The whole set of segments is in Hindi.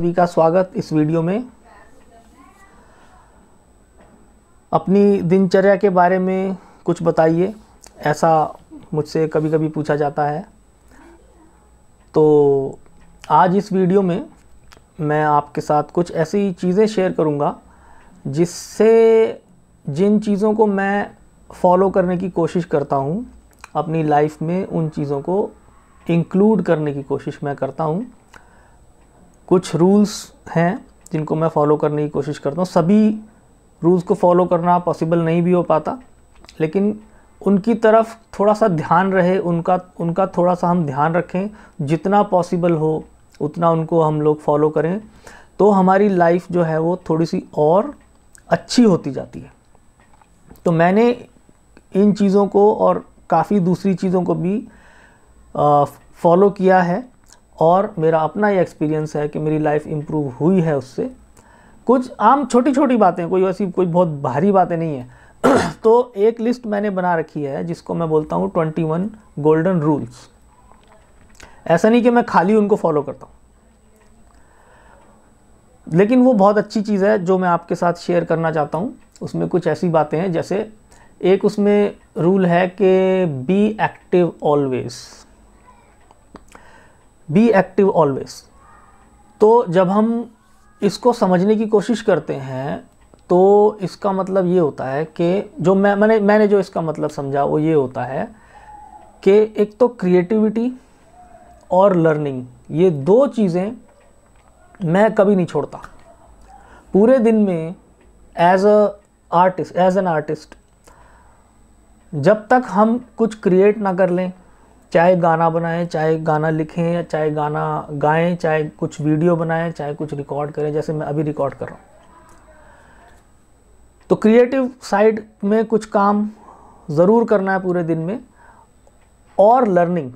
सभी का स्वागत इस वीडियो में अपनी दिनचर्या के बारे में कुछ बताइए ऐसा मुझसे कभी कभी पूछा जाता है तो आज इस वीडियो में मैं आपके साथ कुछ ऐसी चीज़ें शेयर करूंगा जिससे जिन चीज़ों को मैं फॉलो करने की कोशिश करता हूं अपनी लाइफ में उन चीज़ों को इंक्लूड करने की कोशिश मैं करता हूं कुछ रूल्स हैं जिनको मैं फॉलो करने की कोशिश करता हूँ सभी रूल्स को फॉलो करना पॉसिबल नहीं भी हो पाता लेकिन उनकी तरफ थोड़ा सा ध्यान रहे उनका उनका थोड़ा सा हम ध्यान रखें जितना पॉसिबल हो उतना उनको हम लोग फॉलो करें तो हमारी लाइफ जो है वो थोड़ी सी और अच्छी होती जाती है तो मैंने इन चीज़ों को और काफ़ी दूसरी चीज़ों को भी फॉलो किया है और मेरा अपना ये एक्सपीरियंस है कि मेरी लाइफ इम्प्रूव हुई है उससे कुछ आम छोटी छोटी बातें कोई ऐसी कोई बहुत भारी बातें नहीं है तो एक लिस्ट मैंने बना रखी है जिसको मैं बोलता हूँ ट्वेंटी वन गोल्डन रूल्स ऐसा नहीं कि मैं खाली उनको फॉलो करता हूँ लेकिन वो बहुत अच्छी चीज़ है जो मैं आपके साथ शेयर करना चाहता हूँ उसमें कुछ ऐसी बातें हैं जैसे एक उसमें रूल है कि be active always be active always तो जब हम इसको समझने की कोशिश करते हैं तो इसका मतलब ये होता है कि जो मैं मैंने मैंने जो इसका मतलब समझा वो ये होता है कि एक तो क्रिएटिविटी और लर्निंग ये दो चीज़ें मैं कभी नहीं छोड़ता पूरे दिन में as a artist as an artist जब तक हम कुछ क्रिएट ना कर लें चाहे गाना बनाएं चाहे गाना लिखें या चाहे गाना गाएं चाहे कुछ वीडियो बनाएं चाहे कुछ रिकॉर्ड करें जैसे मैं अभी रिकॉर्ड कर रहा हूँ तो क्रिएटिव साइड में कुछ काम ज़रूर करना है पूरे दिन में और लर्निंग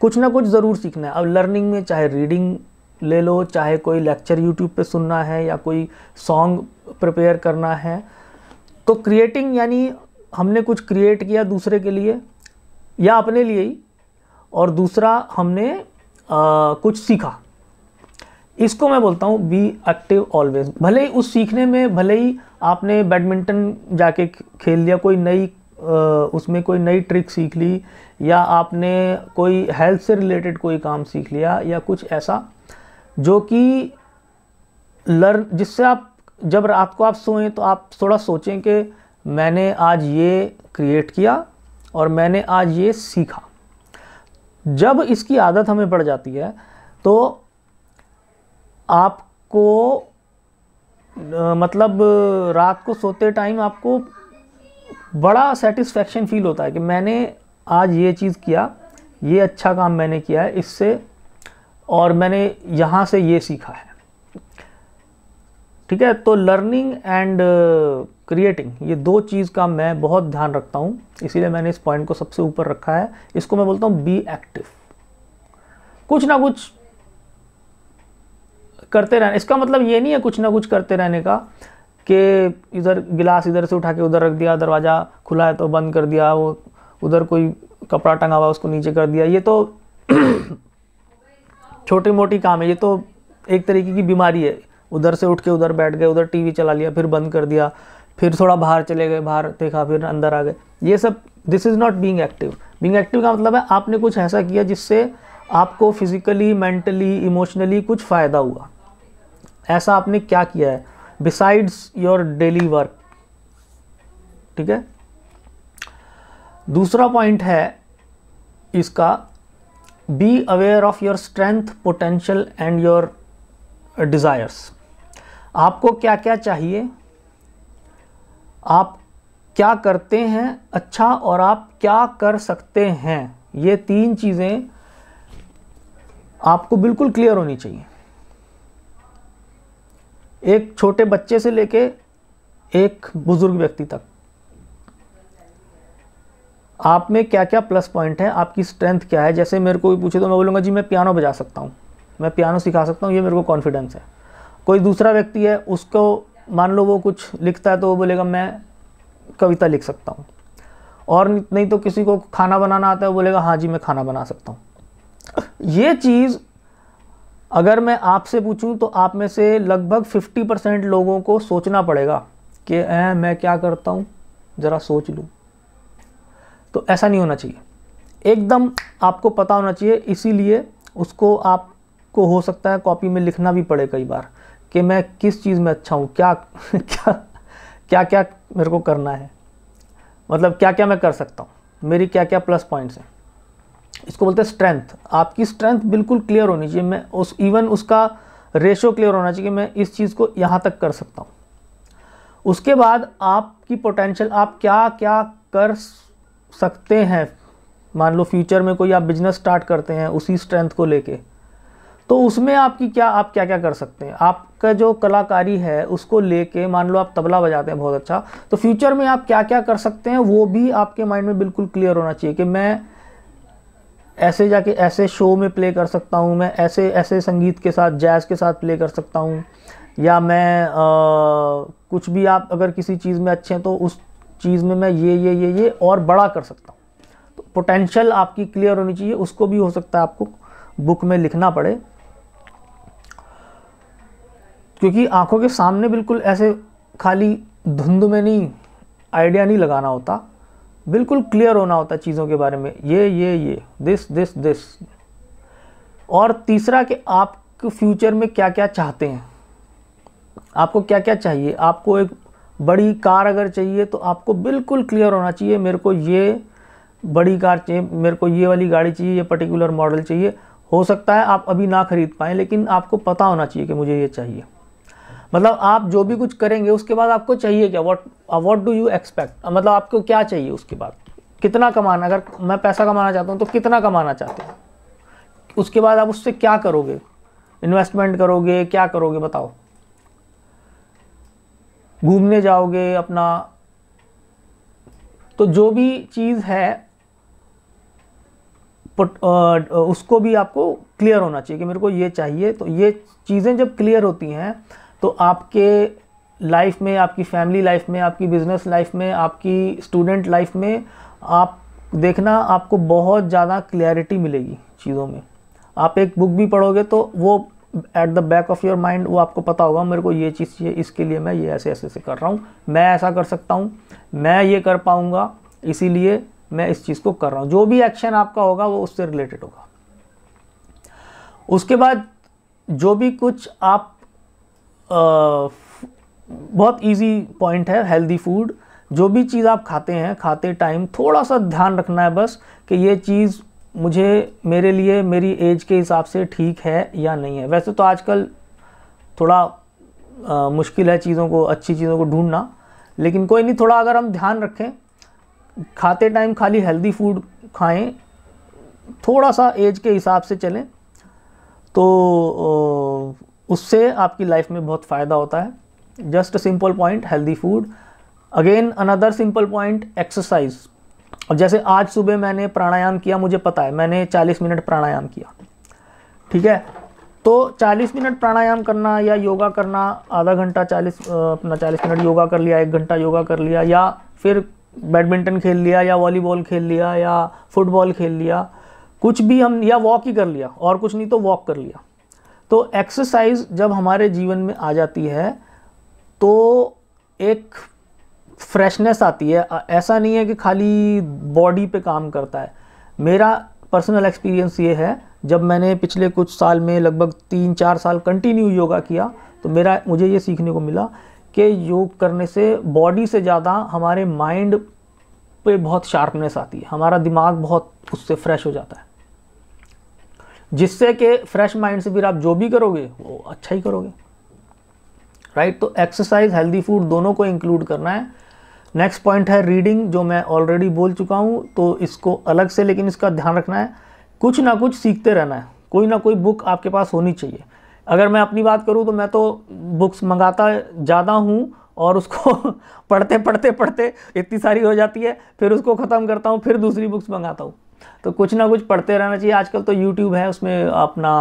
कुछ ना कुछ ज़रूर सीखना है अब लर्निंग में चाहे रीडिंग ले लो चाहे कोई लेक्चर यूट्यूब पे सुनना है या कोई सॉन्ग प्रिपेयर करना है तो क्रिएटिंग यानी हमने कुछ क्रिएट किया दूसरे के लिए या अपने लिए ही और दूसरा हमने आ, कुछ सीखा इसको मैं बोलता हूँ बी एक्टिव ऑलवेज भले ही उस सीखने में भले ही आपने बैडमिंटन जाके खेल लिया कोई नई उसमें कोई नई ट्रिक सीख ली या आपने कोई हेल्थ से रिलेटेड कोई काम सीख लिया या कुछ ऐसा जो कि लर्न जिससे आप जब रात को आप सोएं तो आप थोड़ा सोचें कि मैंने आज ये क्रिएट किया और मैंने आज ये सीखा जब इसकी आदत हमें पड़ जाती है तो आपको मतलब रात को सोते टाइम आपको बड़ा सेटिस्फेक्शन फील होता है कि मैंने आज ये चीज़ किया ये अच्छा काम मैंने किया है इससे और मैंने यहाँ से ये सीखा है ठीक है तो लर्निंग एंड क्रिएटिंग ये दो चीज़ का मैं बहुत ध्यान रखता हूँ इसीलिए मैंने इस पॉइंट को सबसे ऊपर रखा है इसको मैं बोलता हूँ बी एक्टिव कुछ ना कुछ करते रहने इसका मतलब ये नहीं है कुछ ना कुछ करते रहने का कि इधर गिलास इधर से उठा के उधर रख दिया दरवाज़ा खुला है तो बंद कर दिया वो उधर कोई कपड़ा टंगा हुआ उसको नीचे कर दिया ये तो छोटी मोटी काम है ये तो एक तरीके की बीमारी है उधर से उठ के उधर बैठ गए उधर टीवी चला लिया फिर बंद कर दिया फिर थोड़ा बाहर चले गए बाहर देखा फिर अंदर आ गए ये सब this is not being active being active का मतलब है आपने कुछ ऐसा किया जिससे आपको फिजिकली मेंटली इमोशनली कुछ फ़ायदा हुआ ऐसा आपने क्या किया है बिसाइड्स योर डेली वर्क ठीक है दूसरा पॉइंट है इसका be aware of your strength potential and your desires आपको क्या क्या चाहिए आप क्या करते हैं अच्छा और आप क्या कर सकते हैं ये तीन चीज़ें आपको बिल्कुल क्लियर होनी चाहिए एक छोटे बच्चे से लेके एक बुज़ुर्ग व्यक्ति तक आप में क्या क्या प्लस पॉइंट है आपकी स्ट्रेंथ क्या है जैसे मेरे को भी पूछे तो मैं बोलूँगा जी मैं पियानो बजा सकता हूँ मैं पियानो सिखा सकता हूँ ये मेरे को कॉन्फिडेंस है कोई दूसरा व्यक्ति है उसको मान लो वो कुछ लिखता है तो वो बोलेगा मैं कविता लिख सकता हूँ और नहीं तो किसी को खाना बनाना आता है बोलेगा हाँ जी मैं खाना बना सकता हूँ ये चीज़ अगर मैं आपसे पूछूं तो आप में से लगभग 50 परसेंट लोगों को सोचना पड़ेगा कि मैं क्या करता हूँ ज़रा सोच लूँ तो ऐसा नहीं होना चाहिए एकदम आपको पता होना चाहिए इसीलिए उसको आपको हो सकता है कॉपी में लिखना भी पड़े कई बार कि मैं किस चीज़ में अच्छा हूँ क्या क्या क्या क्या मेरे को करना है मतलब क्या क्या मैं कर सकता हूँ मेरी क्या क्या प्लस पॉइंट्स हैं इसको बोलते हैं स्ट्रेंथ आपकी स्ट्रेंथ बिल्कुल क्लियर होनी चाहिए मैं उस इवन उसका रेशो क्लियर होना चाहिए कि मैं इस चीज़ को यहाँ तक कर सकता हूँ उसके बाद आपकी पोटेंशियल आप क्या क्या कर सकते हैं मान लो फ्यूचर में कोई आप बिजनेस स्टार्ट करते हैं उसी स्ट्रेंथ को लेके तो उसमें आपकी क्या आप क्या क्या कर सकते हैं आपका जो कलाकारी है उसको लेके मान लो आप तबला बजाते हैं बहुत अच्छा तो फ्यूचर में आप क्या क्या कर सकते हैं वो भी आपके माइंड में बिल्कुल क्लियर होना चाहिए कि मैं ऐसे जाके ऐसे शो में प्ले कर सकता हूँ मैं ऐसे ऐसे संगीत के साथ जैज़ के साथ प्ले कर सकता हूँ या मैं आ, कुछ भी आप अगर किसी चीज़ में अच्छे हैं तो उस चीज़ में मैं ये ये ये ये और बड़ा कर सकता हूँ तो पोटेंशियल आपकी क्लियर होनी चाहिए उसको भी हो सकता है आपको बुक में लिखना पड़े क्योंकि आंखों के सामने बिल्कुल ऐसे खाली धुंध में नहीं आइडिया नहीं लगाना होता बिल्कुल क्लियर होना होता चीज़ों के बारे में ये ये ये दिस दिस दिस और तीसरा कि आप फ्यूचर में क्या क्या चाहते हैं आपको क्या क्या चाहिए आपको एक बड़ी कार अगर चाहिए तो आपको बिल्कुल क्लियर होना चाहिए मेरे को ये बड़ी कार चाहिए मेरे को ये वाली गाड़ी चाहिए ये पर्टिकुलर मॉडल चाहिए हो सकता है आप अभी ना खरीद पाएँ लेकिन आपको पता होना चाहिए कि मुझे ये चाहिए मतलब आप जो भी कुछ करेंगे उसके बाद आपको चाहिए क्या what what do you expect मतलब आपको क्या चाहिए उसके बाद कितना कमाना अगर मैं पैसा कमाना चाहता हूँ तो कितना कमाना चाहते हैं उसके बाद आप उससे क्या करोगे इन्वेस्टमेंट करोगे क्या करोगे बताओ घूमने जाओगे अपना तो जो भी चीज़ है uh, uh, उसको भी आपको क्लियर होना चाहिए कि मेरे को ये चाहिए तो ये चीज़ें जब क्लियर होती हैं तो आपके लाइफ में आपकी फैमिली लाइफ में आपकी बिजनेस लाइफ में आपकी स्टूडेंट लाइफ में आप देखना आपको बहुत ज़्यादा क्लैरिटी मिलेगी चीज़ों में आप एक बुक भी पढ़ोगे तो वो at the back of your mind वो आपको पता होगा मेरे को ये चीज़ चाहिए इसके लिए मैं ये ऐसे ऐसे से कर रहा हूँ मैं ऐसा कर सकता हूँ मैं ये कर पाऊँगा इसीलिए मैं इस चीज़ को कर रहा हूँ जो भी एक्शन आपका होगा वो उससे रिलेटेड होगा उसके बाद जो भी कुछ आप बहुत इजी पॉइंट है हेल्दी फूड जो भी चीज़ आप खाते हैं खाते टाइम थोड़ा सा ध्यान रखना है बस कि ये चीज़ मुझे मेरे लिए मेरी एज के हिसाब से ठीक है या नहीं है वैसे तो आजकल थोड़ा आ, मुश्किल है चीज़ों को अच्छी चीज़ों को ढूंढना लेकिन कोई नहीं थोड़ा अगर हम ध्यान रखें खाते टाइम खाली हेल्दी फूड खाएं थोड़ा सा एज के हिसाब से चलें तो उससे आपकी लाइफ में बहुत फ़ायदा होता है just simple point healthy food again another simple point exercise और जैसे आज सुबह मैंने प्राणायाम किया मुझे पता है मैंने 40 मिनट प्राणायाम किया ठीक है तो 40 मिनट प्राणायाम करना या योगा करना आधा घंटा 40 अपना 40 मिनट योगा कर लिया एक घंटा योगा कर लिया या फिर बैडमिंटन खेल लिया या वॉलीबॉल खेल लिया या फुटबॉल खेल लिया कुछ भी हम या वॉक ही कर लिया और कुछ नहीं तो वॉक कर लिया तो एक्सरसाइज जब हमारे जीवन में आ जाती है तो एक फ्रेशनेस आती है ऐसा नहीं है कि खाली बॉडी पे काम करता है मेरा पर्सनल एक्सपीरियंस ये है जब मैंने पिछले कुछ साल में लगभग तीन चार साल कंटिन्यू योगा किया तो मेरा मुझे ये सीखने को मिला कि योग करने से बॉडी से ज़्यादा हमारे माइंड पे बहुत शार्पनेस आती है हमारा दिमाग बहुत उससे फ्रेश हो जाता है जिससे कि फ्रेश माइंड से फिर आप जो भी करोगे वो अच्छा ही करोगे राइट तो एक्सरसाइज हेल्दी फूड दोनों को इंक्लूड करना है नेक्स्ट पॉइंट है रीडिंग जो मैं ऑलरेडी बोल चुका हूँ तो इसको अलग से लेकिन इसका ध्यान रखना है कुछ ना कुछ सीखते रहना है कोई ना कोई बुक आपके पास होनी चाहिए अगर मैं अपनी बात करूँ तो मैं तो बुक्स मंगाता ज़्यादा हूँ और उसको पढ़ते पढ़ते पढ़ते इतनी सारी हो जाती है फिर उसको ख़त्म करता हूँ फिर दूसरी बुक्स मंगाता हूँ तो कुछ ना कुछ पढ़ते रहना चाहिए आजकल तो यूट्यूब है उसमें अपना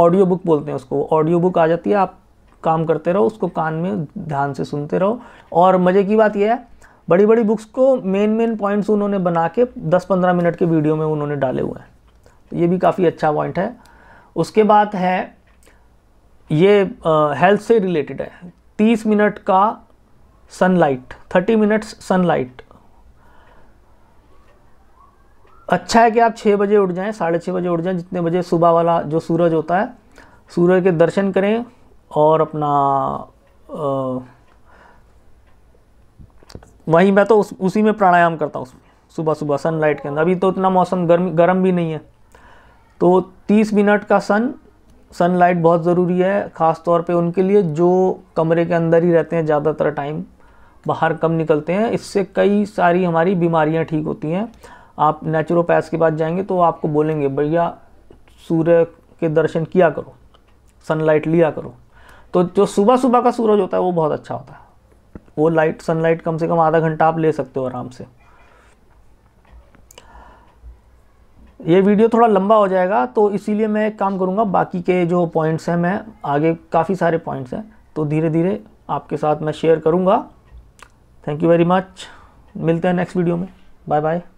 ऑडियो बुक बोलते हैं उसको ऑडियो बुक आ जाती है आप काम करते रहो उसको कान में ध्यान से सुनते रहो और मज़े की बात यह है बड़ी बड़ी बुक्स को मेन मेन पॉइंट्स उन्होंने बना के 10-15 मिनट के वीडियो में उन्होंने डाले हुए हैं तो ये भी काफ़ी अच्छा पॉइंट है उसके बाद है ये हेल्थ से रिलेटेड है 30 मिनट का सनलाइट 30 मिनट्स सनलाइट अच्छा है कि आप छः बजे उठ जाएं साढ़े छः बजे उठ जाएं जितने बजे सुबह वाला जो सूरज होता है सूरज के दर्शन करें और अपना वहीं मैं तो उस उसी में प्राणायाम करता हूँ सुबह सुबह सनलाइट के अंदर अभी तो इतना मौसम गर्म गर्म भी नहीं है तो 30 मिनट का सन सनलाइट बहुत ज़रूरी है ख़ास तौर पे उनके लिए जो कमरे के अंदर ही रहते हैं ज़्यादातर टाइम बाहर कम निकलते हैं इससे कई सारी हमारी बीमारियां ठीक होती हैं आप नेचुरोपैथ के पास जाएंगे तो आपको बोलेंगे भैया सूर्य के दर्शन किया करो सनलाइट लिया करो तो जो सुबह सुबह का सूरज होता है वो बहुत अच्छा होता है वो लाइट सनलाइट कम से कम आधा घंटा आप ले सकते हो आराम से ये वीडियो थोड़ा लंबा हो जाएगा तो इसीलिए मैं एक काम करूँगा बाकी के जो पॉइंट्स हैं मैं आगे काफ़ी सारे पॉइंट्स हैं तो धीरे धीरे आपके साथ मैं शेयर करूँगा थैंक यू वेरी मच मिलते हैं नेक्स्ट वीडियो में बाय बाय